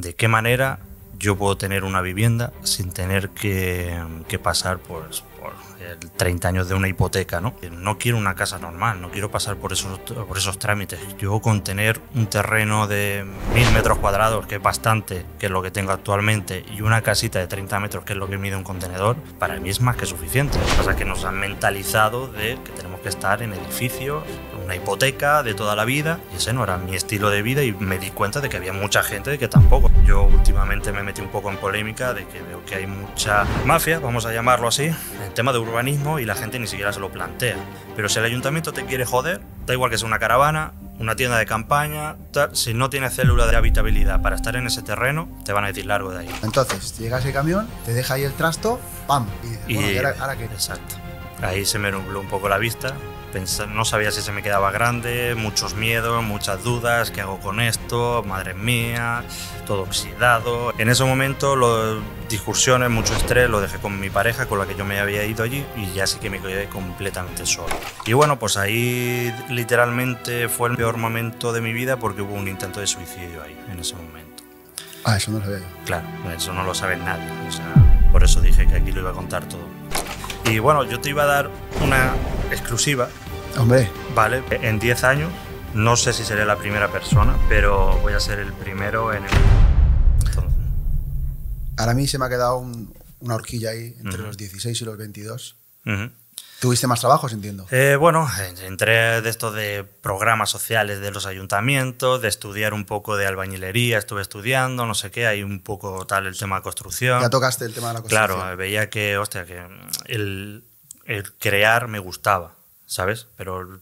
de qué manera yo puedo tener una vivienda sin tener que, pasar por 30 años de una hipoteca, ¿no? No quiero una casa normal, no quiero pasar por esos, por esos trámites. Yo con tener un terreno de mil metros cuadrados, que es bastante, que es lo que tengo actualmente, y una casita de 30 metros, que es lo que mide un contenedor, para mí es más que suficiente. Lo que que nos han mentalizado de que tenemos que estar en edificios, una hipoteca de toda la vida y ese no era mi estilo de vida y me di cuenta de que había mucha gente de que tampoco. Yo últimamente me metí un poco en polémica de que veo que hay mucha mafia, vamos a llamarlo así, en el tema de urbanismo y la gente ni siquiera se lo plantea. Pero si el ayuntamiento te quiere joder, da igual que sea una caravana, una tienda de campaña, tal, si no tienes célula de habitabilidad para estar en ese terreno, te van a decir largo de ahí. Entonces, llega ese camión, te deja ahí el trasto, ¡pam! Y, ahora, Exacto. Ahí se me nubló un poco la vista, no sabía si se me quedaba grande, muchos miedos, muchas dudas, ¿qué hago con esto? Madre mía, todo oxidado. En ese momento, las discusiones, mucho estrés, lo dejé con mi pareja, con la que yo me había ido allí, y ya sí que me quedé completamente solo. Y bueno, pues ahí literalmente fue el peor momento de mi vida porque hubo un intento de suicidio ahí, en ese momento. Ah, eso no lo sabía yo. Claro, eso no lo sabe nadie. O sea, por eso dije que aquí lo iba a contar todo. Y bueno, yo te iba a dar una exclusiva. Hombre. Vale, en 10 años, no sé si seré la primera persona, pero voy a ser el primero en el. Ahora a mí se me ha quedado una horquilla ahí entre los 16 y los 22. ¿Tuviste más trabajos, entiendo? Eh, bueno, entré de esto de programas sociales de los ayuntamientos, de estudiar un poco de albañilería, estuve estudiando, no sé qué, hay un poco tal el tema de construcción. Ya tocaste el tema de la construcción. Claro, veía que, hostia, que el, el crear me gustaba, ¿sabes? Pero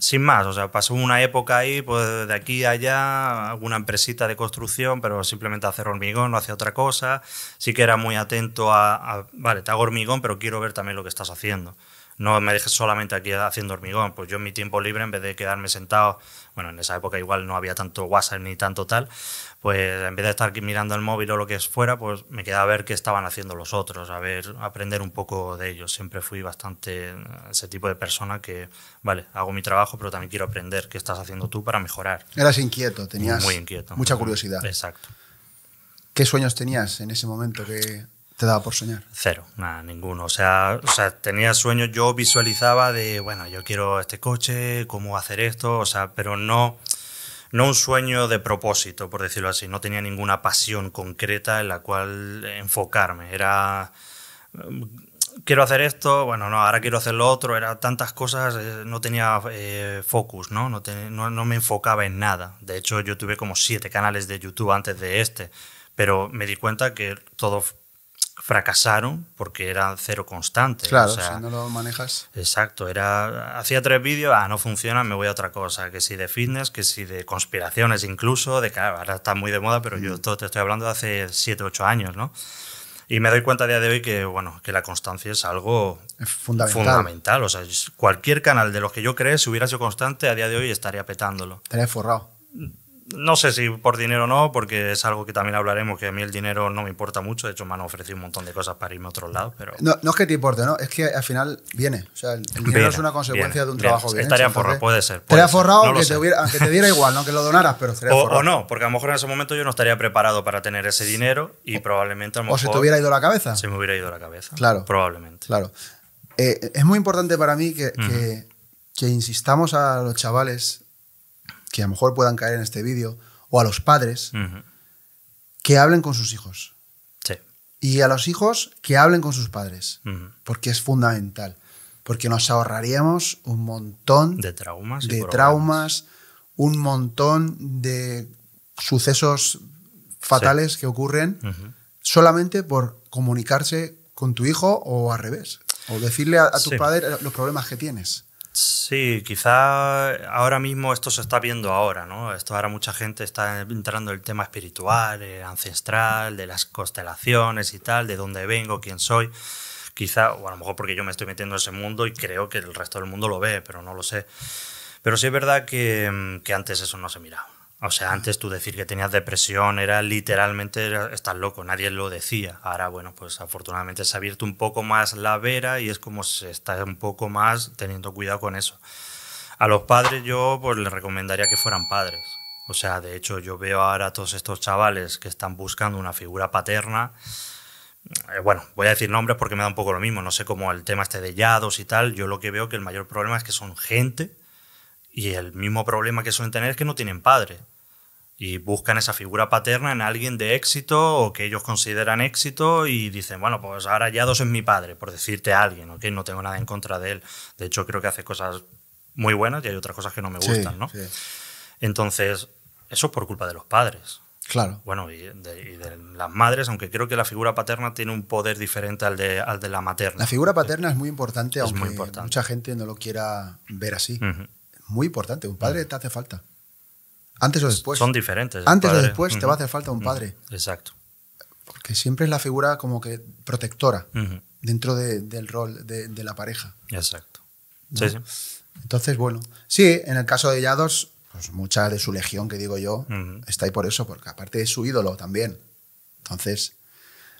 sin más, o sea, pasó una época ahí, pues de aquí a allá, alguna empresita de construcción, pero simplemente hacer hormigón, no hacía otra cosa. Sí que era muy atento a, a, vale, te hago hormigón, pero quiero ver también lo que estás haciendo no me dejes solamente aquí haciendo hormigón. Pues yo en mi tiempo libre, en vez de quedarme sentado, bueno, en esa época igual no había tanto WhatsApp ni tanto tal, pues en vez de estar aquí mirando el móvil o lo que fuera, pues me quedaba a ver qué estaban haciendo los otros, a ver, aprender un poco de ellos. Siempre fui bastante eh, ese tipo de persona que, vale, hago mi trabajo, pero también quiero aprender qué estás haciendo tú para mejorar. Eras inquieto, tenías muy inquieto. mucha curiosidad. Exacto. ¿Qué sueños tenías en ese momento que te daba por soñar? Cero, nada, ninguno. O sea, tenía sueños, yo visualizaba de, bueno, yo quiero este coche, cómo hacer esto, o sea, pero no, no un sueño de propósito, por decirlo así. No tenía ninguna pasión concreta en la cual enfocarme. Era, mm, quiero hacer esto, bueno, no, ahora quiero hacer lo otro. Era tantas cosas, eh, no tenía eh, focus, ¿no? no, no me enfocaba en nada. De hecho, yo tuve como siete canales de YouTube antes de este, pero me di cuenta que todo fracasaron porque eran cero constantes. Claro, si no lo manejas. Exacto, era hacía tres vídeos, ah, no funciona, me voy a otra cosa, que si de fitness, que si de conspiraciones incluso, de que ah, ahora está muy de moda, pero yo todo te estoy hablando hace 7, 8 años, ¿no? Y me doy cuenta a día de hoy que, bueno, que la constancia es algo fundamental. fundamental. O sea, cualquier canal de los que yo crees si hubiera sido constante, a día de hoy estaría petándolo. Estaría forrado no sé si por dinero o no, porque es algo que también hablaremos, que a mí el dinero no me importa mucho. De hecho, me han ofrecido un montón de cosas para irme a otros lados, pero... No, es que te importe, ¿no? Es que al final viene. O sea, el dinero es una consecuencia de un trabajo bien Estaría forrado, puede ser. estaría forrado aunque, te diera igual, que lo donaras, pero o, no, porque a lo mejor en ese momento yo no estaría preparado para tener ese dinero y probablemente a lo mejor... O se te hubiera ido la cabeza. Se me hubiera ido la cabeza. Claro. Probablemente. Claro. Eh, es muy importante para mí que, que insistamos a los chavales que a lo mejor puedan caer en este vídeo, o a los padres, que hablen con sus hijos. Y a los hijos que hablen con sus padres, porque es fundamental. Porque nos ahorraríamos un montón de traumas, de traumas un montón de sucesos fatales que ocurren solamente por comunicarse con tu hijo o al revés. O decirle a, tus tu padre los problemas que tienes. Sí, quizá ahora mismo esto se está viendo ahora, ¿no? Esto ahora mucha gente está entrando en el tema espiritual, eh, ancestral, de las constelaciones y tal, de dónde vengo, quién soy. Quizá, o a lo mejor porque yo me estoy metiendo en ese mundo y creo que el resto del mundo lo ve, pero no lo sé. Pero sí es verdad que antes eso no se miraba. O sea, antes tú decir que tenías depresión era literalmente estar loco, nadie lo decía. Ahora, bueno, pues afortunadamente se ha abierto un poco más la vera y es como se está un poco más teniendo cuidado con eso. A los padres yo pues les recomendaría que fueran padres. O sea, de hecho yo veo ahora a todos estos chavales que están buscando una figura paterna. Eh, bueno, voy a decir nombres porque me da un poco lo mismo. No sé cómo el tema este de Yados y tal. Yo lo que veo que el mayor problema es que son gente y el mismo problema que suelen tener es que no tienen padre. Y buscan esa figura paterna en alguien de éxito o que ellos consideran éxito y dicen, bueno, pues ahora ya dos es mi padre, por decirte a alguien, ¿ok? No tengo nada en contra de él. De hecho, creo que hace cosas muy buenas y hay otras cosas que no me gustan, ¿no? Entonces, eso es por culpa de los padres. Claro. Bueno, y de, las madres, aunque creo que la figura paterna tiene un poder diferente al de, la materna. La figura paterna es muy importante, aunque mucha gente no lo quiera ver así muy importante. Un padre mm. te hace falta. Antes o después. Son diferentes. Antes o después te va a mm. hacer falta un mm. padre. Exacto. Porque siempre es la figura como que protectora dentro del rol de, la pareja. Exacto. Sí, sí. Entonces, bueno, sí, en el caso de Yados, pues mucha de su legión, que digo yo, está ahí por eso, porque aparte es su ídolo también. Entonces,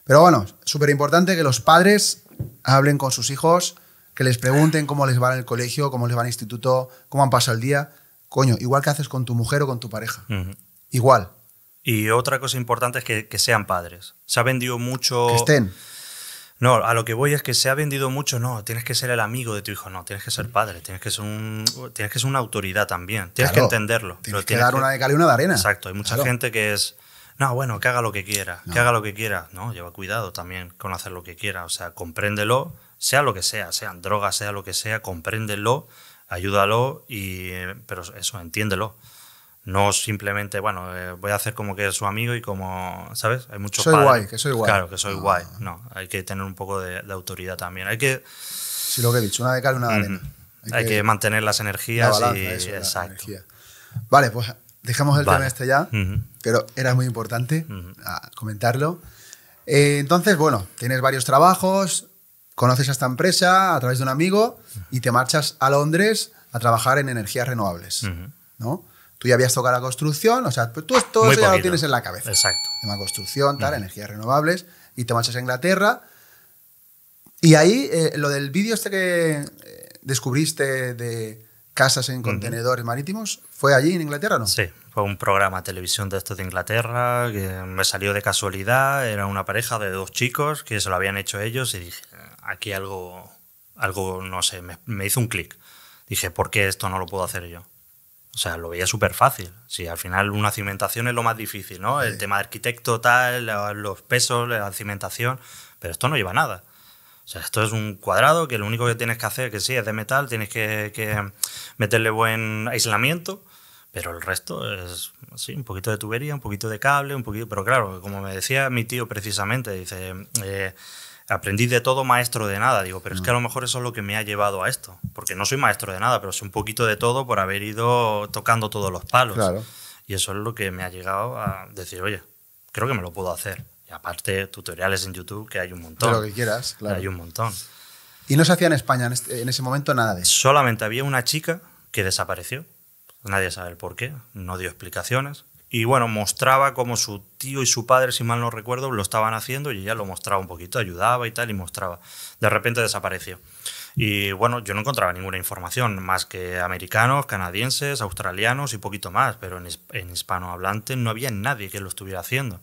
pero bueno, súper importante que los padres hablen con sus hijos que les pregunten cómo les va en el colegio, cómo les va en el instituto, cómo han pasado el día. Coño, igual que haces con tu mujer o con tu pareja. Igual. Y otra cosa importante es que, sean padres. Se ha vendido mucho. Que estén. No, a lo que voy es que se ha vendido mucho, no, tienes que ser el amigo de tu hijo, no, tienes que ser padre, tienes que ser, un, tienes que ser una autoridad también, tienes que entenderlo. Tienes, que dar una de cal y una de arena. Exacto, hay mucha gente que es, no, bueno, que haga lo que quiera, que haga lo que quiera. No, lleva cuidado también con hacer lo que quiera. O sea, compréndelo, sea lo que sea, sean drogas, sea lo que sea, compréndelo, ayúdalo, y, pero eso, entiéndelo. No simplemente, bueno, eh, voy a hacer como que es su amigo y como, ¿sabes? Hay muchos Soy guay, que soy guay. Claro, que soy guay. No, hay que tener un poco de, autoridad también. Hay que... Sí, lo que he dicho, una de y una Hay, que, mantener las energías y... La energía. Vale, pues dejamos el tema este ya pero era muy importante comentarlo. Eh, entonces, bueno, tienes varios trabajos, conoces a esta empresa a través de un amigo y te marchas a Londres a trabajar en energías renovables, ¿no? Tú ya habías tocado la construcción, o sea, pues tú todo ya lo tienes en la cabeza. Exacto. Tema construcción, tal, energías renovables, y te marchas a Inglaterra. Y ahí, eh, lo del vídeo este que eh, descubriste de casas en contenedores marítimos, ¿fue allí en Inglaterra no? Sí, un programa de televisión de estos de Inglaterra que me salió de casualidad. Era una pareja de dos chicos que se lo habían hecho ellos y dije, aquí algo, algo no sé, me, hizo un clic. Dije, ¿por qué esto no lo puedo hacer yo? O sea, lo veía súper fácil. si al final una cimentación es lo más difícil, ¿no? El tema de arquitecto, tal, los pesos, la cimentación, pero esto no lleva nada. O sea, esto es un cuadrado que lo único que tienes que hacer, que sí, es de metal, tienes que meterle buen aislamiento pero el resto es, sí, un poquito de tubería, un poquito de cable, un poquito... Pero claro, como me decía mi tío precisamente, dice... Eh, aprendí de todo, maestro de nada. Digo, pero es que a ah. lo mejor eso es lo que me ha llevado a esto. Porque no soy maestro de nada, pero soy un poquito de todo por haber ido tocando todos los palos. Y eso es lo que me ha llegado a decir, oye, creo que me lo puedo hacer. Y aparte, tutoriales en YouTube, que hay un montón. lo que quieras, claro. Hay un montón. ¿Y no se hacía en España en este, ese momento nada de eso? Solamente había una chica que desapareció Nadie sabe el por qué, no dio explicaciones. Y bueno, mostraba como su tío y su padre, si mal no recuerdo, lo estaban haciendo y ella lo mostraba un poquito, ayudaba y tal, y mostraba. De repente desapareció. Y bueno, yo no encontraba ninguna información más que americanos, canadienses, australianos y poquito más, pero en, en hispanohablante no había nadie que lo estuviera haciendo.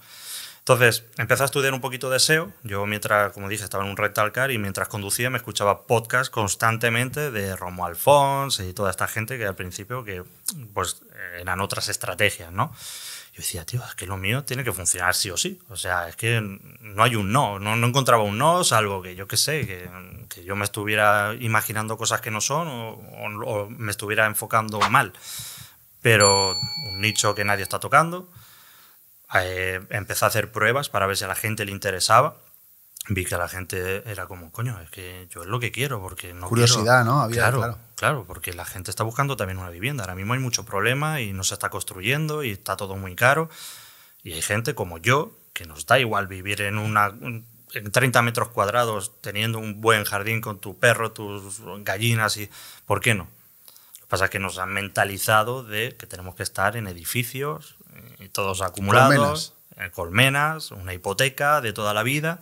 Entonces, empecé a estudiar un poquito de SEO. Yo, mientras, como dije, estaba en un rental car y mientras conducía me escuchaba podcast constantemente de Romo Alfons y toda esta gente que al principio que, pues, eran otras estrategias, ¿no? Yo decía, tío, es que lo mío tiene que funcionar sí o sí. O sea, es que no hay un no. No, encontraba un no, salvo que yo qué sé, que, yo me estuviera imaginando cosas que no son o me estuviera enfocando mal. Pero un nicho que nadie está tocando eh, empecé a hacer pruebas para ver si a la gente le interesaba. Vi que la gente era como, coño, es que yo es lo que quiero, porque no Curiosidad, ¿no? Había, claro, claro, claro. porque la gente está buscando también una vivienda. Ahora mismo hay mucho problema y no se está construyendo y está todo muy caro. Y hay gente como yo que nos da igual vivir en una en 30 metros cuadrados teniendo un buen jardín con tu perro, tus gallinas y ¿por qué no? Lo que pasa es que nos han mentalizado de que tenemos que estar en edificios eh, todos acumulados, eh, colmenas. una hipoteca de toda la vida.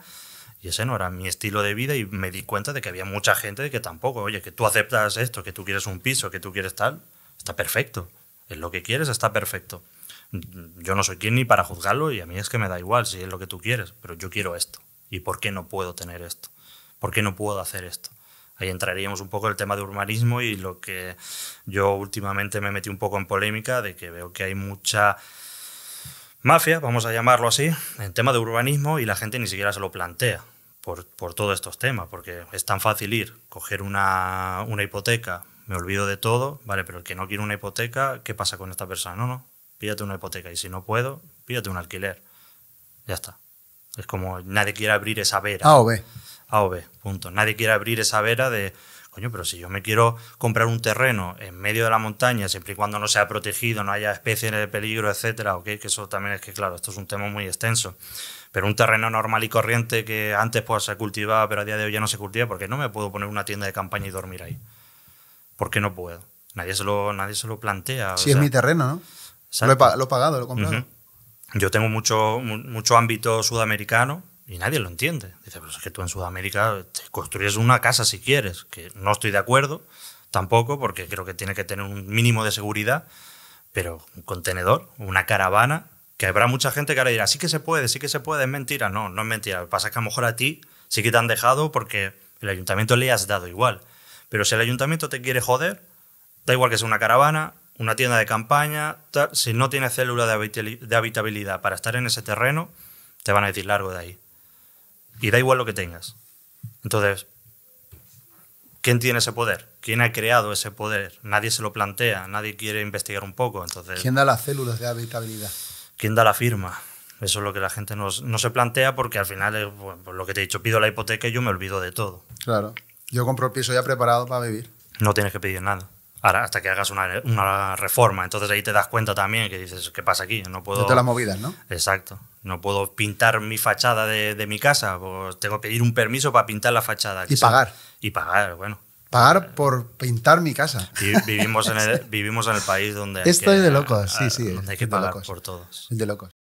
Y ese no era mi estilo de vida y me di cuenta de que había mucha gente que tampoco, oye, que tú aceptas esto, que tú quieres un piso, que tú quieres tal, está perfecto. Es lo que quieres, está perfecto. Yo no soy quien ni para juzgarlo y a mí es que me da igual si es lo que tú quieres, pero yo quiero esto. ¿Y por qué no puedo tener esto? ¿Por qué no puedo hacer esto? ahí entraríamos un poco el tema de urbanismo y lo que yo últimamente me metí un poco en polémica de que veo que hay mucha mafia, vamos a llamarlo así, en tema de urbanismo y la gente ni siquiera se lo plantea. Por, todos estos temas, porque es tan fácil ir, coger una, hipoteca, me olvido de todo, vale, pero el que no quiere una hipoteca, ¿qué pasa con esta persona? No, no, pídate una hipoteca y si no puedo, pídate un alquiler. Ya está. Es como nadie quiere abrir esa vera. A o B, punto. Nadie quiere abrir esa vera de, coño, pero si yo me quiero comprar un terreno en medio de la montaña, siempre y cuando no sea protegido, no haya especies de peligro, etcétera, ok, que eso también es que, claro, esto es un tema muy extenso. Pero un terreno normal y corriente que antes pues, se cultivaba, pero a día de hoy ya no se cultiva, porque no me puedo poner una tienda de campaña y dormir ahí. ¿Por qué no puedo. Nadie se lo, plantea. Si es mi terreno, ¿no? Lo he, pagado, lo he comprado. Yo tengo mucho, mucho ámbito sudamericano, y nadie lo entiende. Dice, pero es que tú en Sudamérica te construyes una casa si quieres, que no estoy de acuerdo tampoco, porque creo que tiene que tener un mínimo de seguridad, pero un contenedor, una caravana, que habrá mucha gente que ahora dirá, sí que se puede, sí que se puede, es mentira. No, no es mentira. Lo que pasa es que a lo mejor a ti sí que te han dejado porque el ayuntamiento le has dado igual. Pero si el ayuntamiento te quiere joder, da igual que sea una caravana, una tienda de campaña, si no tienes célula de habitabilidad para estar en ese terreno, te van a decir largo de ahí. Y da igual lo que tengas. Entonces, ¿quién tiene ese poder? ¿Quién ha creado ese poder? Nadie se lo plantea, nadie quiere investigar un poco. Entonces, ¿Quién da las células de habitabilidad? ¿Quién da la firma? Eso es lo que la gente no, se plantea porque al final, es, pues lo que te he dicho, pido la hipoteca y yo me olvido de todo. Claro. Yo compro el piso ya preparado para vivir. No tienes que pedir nada hasta que hagas una, reforma. Entonces ahí te das cuenta también que dices, ¿qué pasa aquí? No puedo... De la movidas, ¿no? Exacto. No puedo pintar mi fachada de, mi casa, pues tengo que pedir un permiso para pintar la fachada. Y pagar. Y pagar, bueno. Pagar eh, por pintar mi casa. Y vivimos en el, vivimos en el país donde... Esto es de locos, sí, sí. Donde hay que pagar por todos. de locos.